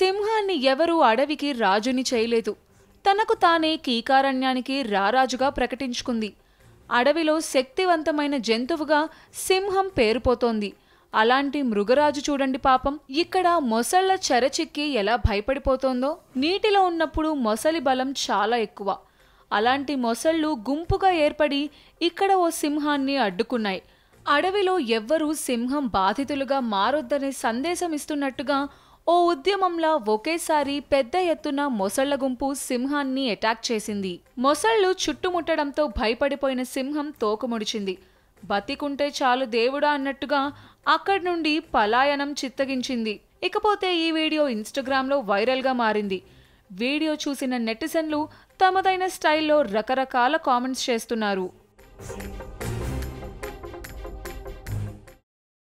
సింహాన్ని ఎవరూ అడవికి రాజుని చేయలేదు తనకు తానే కీకారణ్యానికి రారాజుగా ప్రకటించుకుంది అడవిలో శక్తివంతమైన జంతువుగా సింహం పేరుపోతోంది అలాంటి మృగరాజు చూడండి పాపం ఇక్కడ మొసళ్ళ చెరచిక్కి ఎలా భయపడిపోతోందో నీటిలో ఉన్నప్పుడు మొసలి బలం చాలా ఎక్కువ అలాంటి మొసళ్ళు గుంపుగా ఏర్పడి ఇక్కడ ఓ సింహాన్ని అడ్డుకున్నాయి అడవిలో ఎవ్వరూ సింహం బాధితులుగా మారొద్దనే సందేశం ఇస్తున్నట్టుగా ఓ ఉద్యమంలా ఒకేసారి పెద్ద ఎత్తున మొసళ్ల గుంపు సింహాన్ని అటాక్ చేసింది మొసళ్ళు చుట్టుముట్టడంతో భయపడిపోయిన సింహం తోకముడిచింది బతికుంటే చాలు దేవుడా అన్నట్టుగా అక్కడి నుండి పలాయనం చిత్తగించింది ఇకపోతే ఈ వీడియో ఇన్స్టాగ్రామ్లో వైరల్గా మారింది వీడియో చూసిన నెటిజన్లు తమదైన స్టైల్లో రకరకాల కామెంట్స్ చేస్తున్నారు